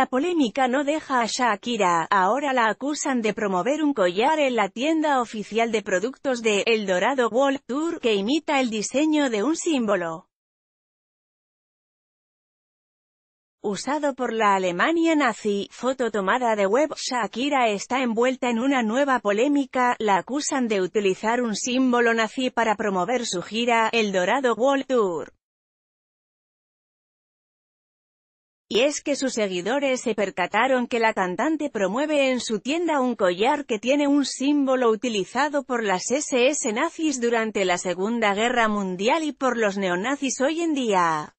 La polémica no deja a Shakira, ahora la acusan de promover un collar en la tienda oficial de productos de El Dorado World Tour que imita el diseño de un símbolo usado por la Alemania nazi, foto tomada de web, Shakira está envuelta en una nueva polémica, la acusan de utilizar un símbolo nazi para promover su gira, El Dorado World Tour. Y es que sus seguidores se percataron que la cantante promueve en su tienda un collar que tiene un símbolo utilizado por las SS nazis durante la Segunda Guerra Mundial y por los neonazis hoy en día.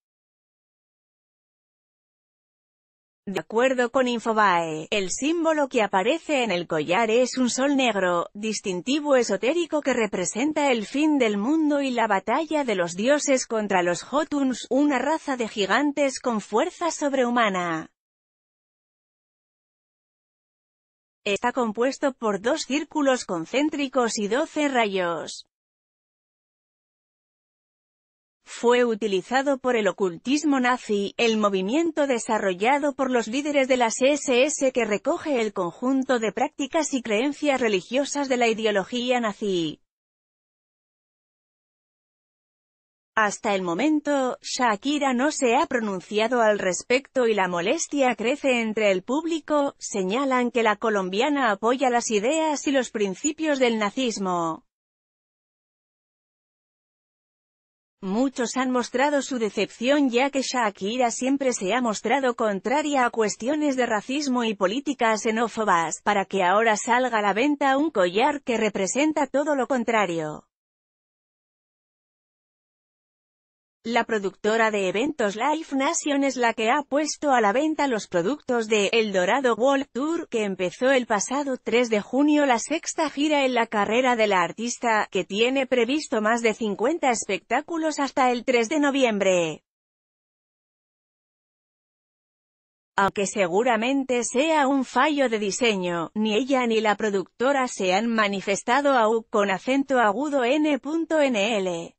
De acuerdo con Infobae, el símbolo que aparece en el collar es un sol negro, distintivo esotérico que representa el fin del mundo y la batalla de los dioses contra los Jotuns, una raza de gigantes con fuerza sobrehumana. Está compuesto por dos círculos concéntricos y doce rayos. fue utilizado por el ocultismo nazi, el movimiento desarrollado por los líderes de las SS que recoge el conjunto de prácticas y creencias religiosas de la ideología nazi. Hasta el momento, Shakira no se ha pronunciado al respecto y la molestia crece entre el público, señalan que la colombiana apoya las ideas y los principios del nazismo. Muchos han mostrado su decepción ya que Shakira siempre se ha mostrado contraria a cuestiones de racismo y políticas xenófobas, para que ahora salga a la venta un collar que representa todo lo contrario. La productora de eventos Live Nation es la que ha puesto a la venta los productos de El Dorado World Tour, que empezó el pasado 3 de junio la sexta gira en la carrera de la artista, que tiene previsto más de 50 espectáculos hasta el 3 de noviembre. Aunque seguramente sea un fallo de diseño, ni ella ni la productora se han manifestado aún con acento agudo n.nl.